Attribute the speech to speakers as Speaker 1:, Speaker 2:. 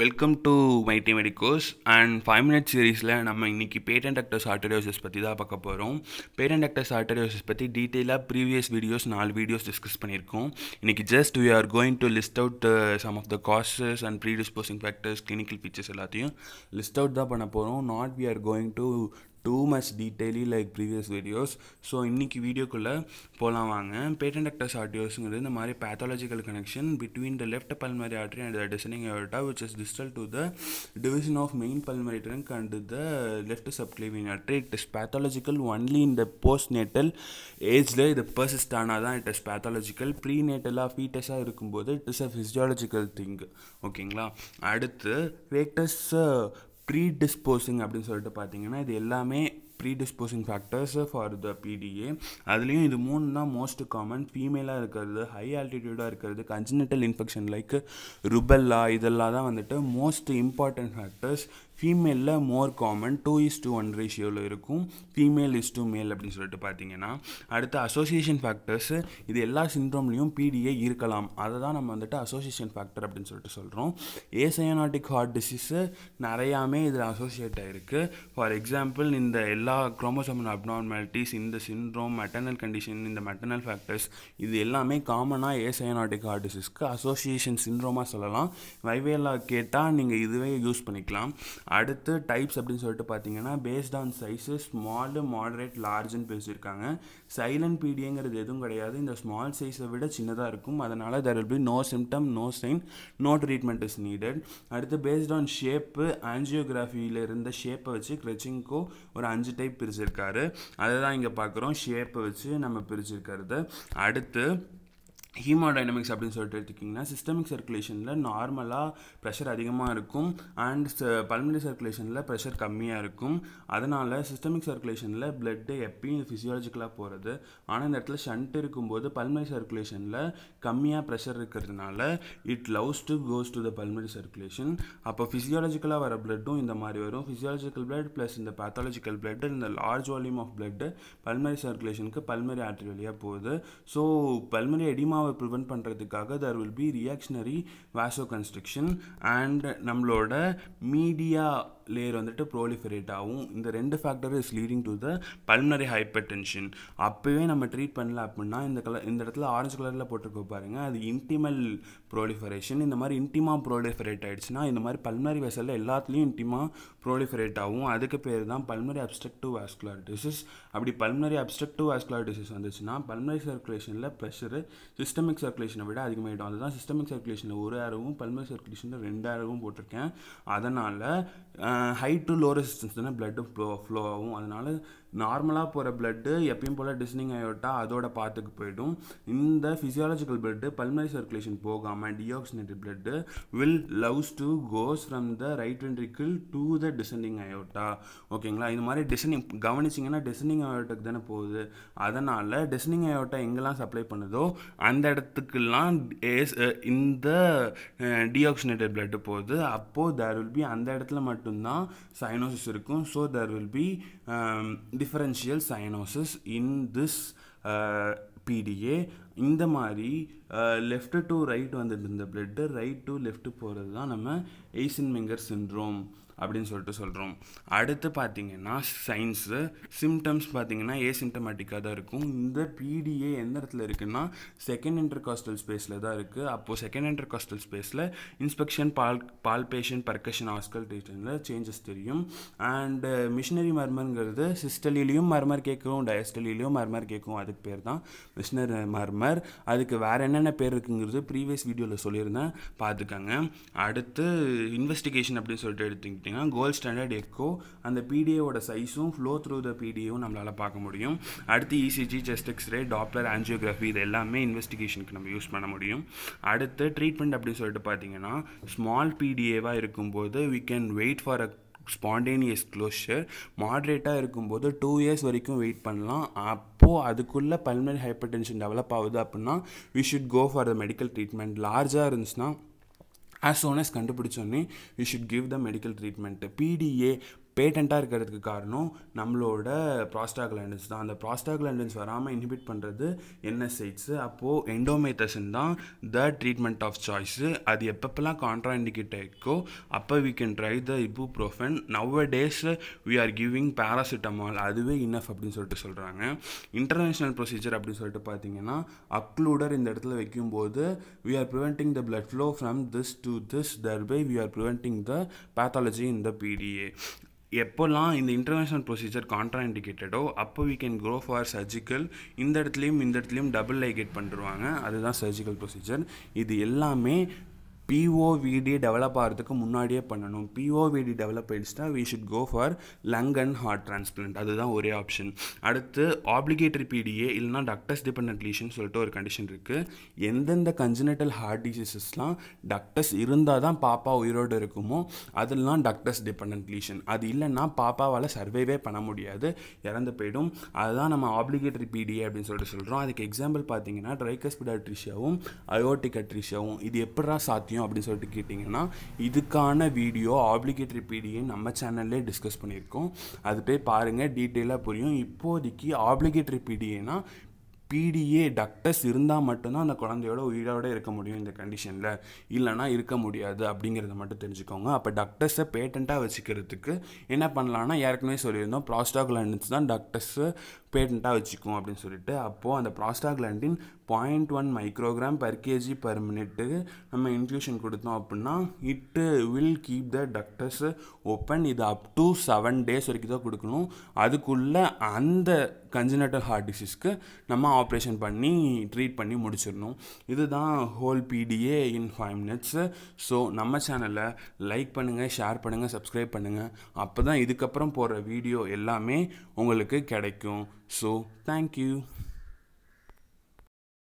Speaker 1: Welcome to my medicos and five minute சீரீஸில் நம்ம இன்றைக்கி பேட்டன்ட் ஆக்டர்ஸ் ஆர்டரியோசஸ் பற்றி தான் பார்க்க போகிறோம் பேட்டன்ட் ஆக்டர்ஸ் ஆர்டரியோசஸ் பற்றி டீட்டெயிலாக ப்ரீவியஸ் வீடியோஸ் நாலு வீடியோஸ் டிஸ்கஸ் பண்ணியிருக்கோம் இன்றைக்கி just we are going to list out some of the causes and predisposing factors clinical features எல்லாத்தையும் லிஸ்ட் அவுட் தான் பண்ண போகிறோம் not we are going to too much detailly like previous videos so இன்றைக்கி வீடியோக்குள்ளே போகலாம் வாங்க patent ductus ஆர்டியோஸுங்கிறது இந்த மாதிரி pathological connection between the left pulmonary artery and the descending aorta which is distal to the division of main pulmonary trunk and the left subclavian artery it is pathological only இந்த postnatal ஏஜில் இது persist ஆனால் தான் it is pathological ப்ரீ நேட்டலாக ஃபீட்டஸாக இருக்கும்போது it is a physiological thing ஓகேங்களா அடுத்து வேக்டஸ் ப்ரீ டிஸ்போசிங் அப்படின்னு சொல்லிட்டு பார்த்தீங்கன்னா இது எல்லாமே predisposing factors for the PDA அதுலேயும் இது மூணு தான் மோஸ்ட் காமன் ஃபீமேலாக இருக்கிறது ஹை ஆல்டிடியூடாக இருக்கிறது கன்ஜினட்டல் இன்ஃபெக்ஷன் லைக் ருபெல்லா இதெல்லாம் தான் வந்துட்டு மோஸ்ட் இம்பார்ட்டன்ட் ஃபேக்டர்ஸ் ஃபீமேலில் more common two is to one ரேஷியோவில் இருக்கும் ஃபீமேல் இஸ் டூ மேல் அப்படின்னு சொல்லிட்டு பார்த்தீங்கன்னா அடுத்து அசோசியேஷன் ஃபேக்டர்ஸு இது எல்லா சிண்ட்ரோம்லேயும் பிடிஏ இருக்கலாம் அதை தான் நம்ம வந்துட்டு அசோசியேஷன் ஃபேக்டர் அப்படின்னு சொல்லிட்டு சொல்கிறோம் ஏசையனாட்டிக் ஹார்ட் டிசீஸு நிறையாமே இதில் அசோசியேட் ஆகிருக்கு ஃபார் எக்ஸாம்பிள் இந்த எல்லா குரோமோசோமல் அப்நார்மாலிட்டிஸ் இந்த சிண்ட்ரோம் மெட்டர்னல் கண்டிஷன் இந்த மெட்டர்னல் ஃபேக்டர்ஸ் இது எல்லாமே காமனாக ஏசயனாட்டிக் ஹார்ட் டிசீஸ்க்கு அசோசியேஷன் சிண்ட்ரோமாக சொல்லலாம் வைவேலா கேட்டால் நீங்கள் இதுவே யூஸ் பண்ணிக்கலாம் அடுத்து டைப்ஸ் அப்படின்னு சொல்லிட்டு பார்த்தீங்கன்னா based on size small moderate லார்ஜுன்னு பேசியிருக்காங்க சைலண்ட் பீடியங்கிறது எதுவும் கிடையாது இந்த ஸ்மால் சைஸை விட சின்னதாக இருக்கும் அதனால் there will be no symptom no sign no treatment is needed அடுத்து பேஸ்ட் ஆன் ஷேப்பு ஆன்ஜியோகிராஃபியில் இருந்த ஷேப்பை வச்சு க்ரெச்சிங்கோ ஒரு அஞ்சு டைப் பிரிச்சிருக்காரு அதை தான் இங்கே பார்க்குறோம் ஷேப்பை வச்சு நம்ம பிரிச்சிருக்கிறது அடுத்து ஹீமோடைனமிக்ஸ் அப்படின்னு சொல்லிட்டு எடுத்துக்கிங்கன்னா சிஸ்டமிக் சர்க்குலேஷனில் நார்மலாக ப்ரெஷர் அதிகமாக இருக்கும் அண்ட் பல்மனரி சர்க்குலேஷனில் ப்ரெஷர் கம்மியாக இருக்கும் அதனால் சிஸ்டமிக் சர்க்குலேஷனில் பிளட்டு எப்பயும் ஃபிசியாலஜிக்கலாக போகிறது ஆனால் இந்த இடத்துல ஷண்ட் இருக்கும்போது பல்மனரி சர்க்குலேஷனில் கம்மியாக ப்ரெஷர் இருக்கிறதுனால it loves to goes to the pulmonary circulation அப்போ ஃபிசியாலஜிக்கலாக வர பிளட்டும் இந்த மாதிரி வரும் ஃபிசியாலஜிக்கல் பிளட் ப்ளஸ் இந்த பேத்தாலஜிக்கல் பிளட் இந்த large volume of blood pulmonary சர்க்குலேஷனுக்கு பல்மரி ஆற்றல் வழியாக போகுது ஸோ பல்மரி எடிமா கொரோனாவை ப்ரிவெண்ட் பண்ணுறதுக்காக there will be reactionary vasoconstriction and நம்மளோட மீடியா லேயர் வந்துட்டு ப்ரோலிஃபரேட் ஆகும் இந்த ரெண்டு factor is leading to the pulmonary hypertension அப்போவே நம்ம ட்ரீட் பண்ணல அப்படின்னா இந்த கலர் இந்த இடத்துல ஆரஞ்சு கலரில் போட்டிருக்க பாருங்கள் அது இன்டிமல் ப்ரோலிஃபரேஷன் இந்த மாதிரி இன்டிமா ப்ரோலிஃபரேட் ஆகிடுச்சுன்னா இந்த மாதிரி பல்மனரி வெசலில் எல்லாத்துலேயும் இன்டிமா ப்ரோலிஃபரேட் ஆகும் அதுக்கு பேர் தான் பல்மனரி அப்ஸ்ட்ரக்டிவ் வாஸ்குலர் டிசீஸ் அப்படி பல்மனரி அப்ஸ்ட்ரக்டிவ் வாஸ்குலர் டிசீஸ் வந்துச்சுன்னா பல்மனரி சர்க்குலேஷனில் ப்ரெஷரு சிஸ்டமிக் சர்க்குலேஷனை விட அதிகமாகிடும் அதுதான் சிஸ்டமிக் சர்க்குலேஷனில் ஒரு ஆரவும் பல்மனரி சர்க்குலேஷனில் ரெண்டு ஆரவும் போட்டிருக்கேன் அதனால் ஹை டு லோ ரெசிஸ்டன்ஸ் தானே பிளட்டு ஃப்ளோ ஃப்ளோ ஆகும் அதனால் நார்மலாக போகிற பிளட்டு எப்பயும் போல் டிஸ்னிங் ஆகிவிட்டால் அதோட பார்த்துக்கு போயிடும் இந்த ஃபிசியாலஜிக்கல் பிளட்டு பல்மரி சர்க்குலேஷன் போகாமல் deoxygenated blood will loves to goes from the right ventricle to the descending ஆகிவிட்டா ஓகேங்களா இது மாதிரி டிசனிங் கவனிச்சிங்கன்னா டிசனிங் ஆகிவிட்டக்கு தானே போகுது அதனால் டிசனிங் ஆகிவிட்டா எங்கெல்லாம் சப்ளை பண்ணுதோ அந்த இடத்துக்கெல்லாம் இந்த டிஆக்சினேட்டட் பிளட்டு போகுது அப்போது தேர் வில் பி அந்த இடத்துல மட்டும்தான் தான் சயனோசிஸ் இருக்கும் so there will be differential cyanosis in this PDA இந்த மாதிரி லெஃப்ட் டு ரைட் வந்துட்டு இருந்த பிளட்டு ரைட் டு லெஃப்ட் போகிறது தான் நம்ம எய்சன் மிங்கர் சின்ட்ரோம் அப்படின்னு சொல்லிட்டு சொல்கிறோம் அடுத்து பார்த்திங்கன்னா சயின்ஸு சிம்டம்ஸ் பார்த்திங்கன்னா ஏ சிம்டமேட்டிக்காக தான் இருக்கும் இந்த பிடிஏ எந்த இடத்துல இருக்குன்னா செகண்ட் காஸ்டல் ஸ்பேஸில் தான் இருக்குது அப்போது செகண்ட் காஸ்டல் ஸ்பேஸில் இன்ஸ்பெக்ஷன் பால் பால்பேஷன் பர்கஷன் ஆஸ்கல்டேஷனில் சேஞ்சஸ் தெரியும் அண்டு மிஷினரி மர்மருங்கிறது சிஸ்டலிலையும் மர்மர் கேட்கும் டயஸ்டலிலையும் மர்மர் கேட்கும் அதுக்கு பேர் தான் மிஷினரி மர்மர் அதுக்கு வேறு என்னென்ன பேர் இருக்குங்கிறது ப்ரீவியஸ் வீடியோவில் சொல்லியிருந்தேன் பார்த்துக்கங்க அடுத்து இன்வெஸ்டிகேஷன் அப்படின்னு சொல்லிட்டு எடுத்துக்கிட்டோம் எடுத்துக்கிட்டிங்கன்னா கோல்ட் ஸ்டாண்டர்ட் எக்கோ அந்த பிடிஏவோட சைஸும் ஃப்ளோ த்ரூ த பிடிஏவும் நம்மளால் பார்க்க முடியும் அடுத்து ECG chest x ray Doppler angiography இது எல்லாமே இன்வெஸ்டிகேஷனுக்கு நம்ம யூஸ் பண்ண முடியும் அடுத்து ட்ரீட்மெண்ட் அப்படின்னு சொல்லிட்டு பார்த்தீங்கன்னா ஸ்மால் பிடிஏவாக இருக்கும்போது we can wait for a spontaneous closure மாட்ரேட்டாக இருக்கும்போது டூ இயர்ஸ் வரைக்கும் வெயிட் பண்ணலாம் அப்போது அதுக்குள்ளே பல்மனரி ஹைப்பர் டென்ஷன் டெவலப் ஆகுது அப்படின்னா we should go for the medical treatment லார்ஜாக இருந்துச்சுன்னா ஆஸ் சோன் அஸ் கண்டுபிடிச்சோன்னே we should give the medical treatment PDA பேட்டண்ட்டாக இருக்கிறதுக்கு காரணம் நம்மளோட ப்ராஸ்டாகிளாண்டன்ஸ் தான் அந்த ப்ராஸ்டாகிளாண்டன்ஸ் வராமல் இன்ஹிபிட் பண்ணுறது என்எஸ்ஐட்ஸு அப்போது எண்டோமேத்தசன் தான் த ட்ரீட்மெண்ட் ஆஃப் சாய்ஸு அது எப்பப்பெல்லாம் கான்ட்ராண்டிகேட் ஆகிக்கோ அப்போ we can try the ibuprofen nowadays we are giving paracetamol அதுவே இன்னஃப் அப்படின்னு சொல்லிட்டு சொல்கிறாங்க இன்டர்நேஷ்னல் ப்ரொசீஜர் அப்படின்னு சொல்லிட்டு பார்த்தீங்கன்னா அக்ளூடர் இந்த இடத்துல வைக்கும்போது we are preventing the blood flow from this to this thereby we are preventing the pathology in the PDA எப்போல்லாம் இந்த இன்டர்வேஷனல் ப்ரொசீஜர் கான்ட்ராண்டிகேட்டடோ அப்போ we can grow for surgical இந்த இடத்துலையும் இந்த இடத்துலையும் டபுள் லைகேட் பண்ணிடுவாங்க அதுதான் சர்ஜிக்கல் ப்ரொசீஜர் இது எல்லாமே பிஓவிடி டெவலப் ஆகிறதுக்கு முன்னாடியே பண்ணணும் பிஓவிடி டெவலப் ஆகிடுச்சுன்னா we should go for lung and heart transplant அதுதான் ஒரே ஆப்ஷன் அடுத்து ஆப்ளிகேட்டரி பிடிஏ இல்லைனா டாக்டர்ஸ் டிபெண்ட் லீஷன் சொல்லிட்டு ஒரு கண்டிஷன் இருக்குது எந்தெந்த கன்ஜினட்டல் ஹார்ட் டிசீசஸ்லாம் டக்டஸ் இருந்தால் தான் பாப்பா உயிரோடு இருக்குமோ அதெல்லாம் டாக்டர்ஸ் டிபெண்ட் லீஷன் அது இல்லைன்னா பாப்பாவால் சர்வேவே பண்ண முடியாது இறந்து போயிடும் அதுதான் நம்ம ஆப்ளிகேட்டரி பிடிஏ அப்படின்னு சொல்லிட்டு சொல்கிறோம் அதுக்கு எக்ஸாம்பிள் பார்த்தீங்கன்னா ட்ரைகஸ் பிடாட்ரிஷியாவும் அயோட்டிகட்ரிஷியாவும் இது எப்படா சாத்தியம் முக்கியம் அப்படின்னு சொல்லிட்டு கேட்டிங்கன்னா இதுக்கான வீடியோ ஆப்ளிகேட்டரி பீடியை நம்ம சேனல்லே டிஸ்கஸ் பண்ணியிருக்கோம் அது போய் பாருங்கள் டீட்டெயிலாக புரியும் இப்போதைக்கு ஆப்ளிகேட்டரி பிடிஏனா பிடிஏ டக்டஸ் இருந்தால் மட்டும்தான் அந்த குழந்தையோட உயிரோடு இருக்க முடியும் இந்த கண்டிஷனில் இல்லைனா இருக்க முடியாது அப்படிங்கிறத மட்டும் தெரிஞ்சுக்கோங்க அப்போ டக்டஸை பேட்டண்ட்டாக வச்சுக்கிறதுக்கு என்ன பண்ணலான்னா ஏற்கனவே சொல்லியிருந்தோம் ப்ராஸ்டாக்லன்ஸ் தான் டக்டஸு பேட்டண்ட்டாக வச்சுக்கும் அப்படின்னு சொல்லிட்டு அப்போது அந்த prostaglandin point one microgram per kg per minute நம்ம இன்ஃபியூஷன் கொடுத்தோம் அப்படின்னா it will keep the ductus open இது அப் டு செவன் டேஸ் வரைக்கும் தான் கொடுக்கணும் அதுக்குள்ளே அந்த கன்ஜினட்டல் ஹார்ட் டிசீஸ்க்கு நம்ம ஆப்ரேஷன் பண்ணி ட்ரீட் பண்ணி முடிச்சிடணும் இதுதான் whole PDA in five minutes so நம்ம சேனலை லைக் பண்ணுங்கள் ஷேர் பண்ணுங்கள் சப்ஸ்கிரைப் பண்ணுங்கள் அப்போ தான் இதுக்கப்புறம் போகிற வீடியோ எல்லாமே உங்களுக்கு கிடைக்கும் So, thank you.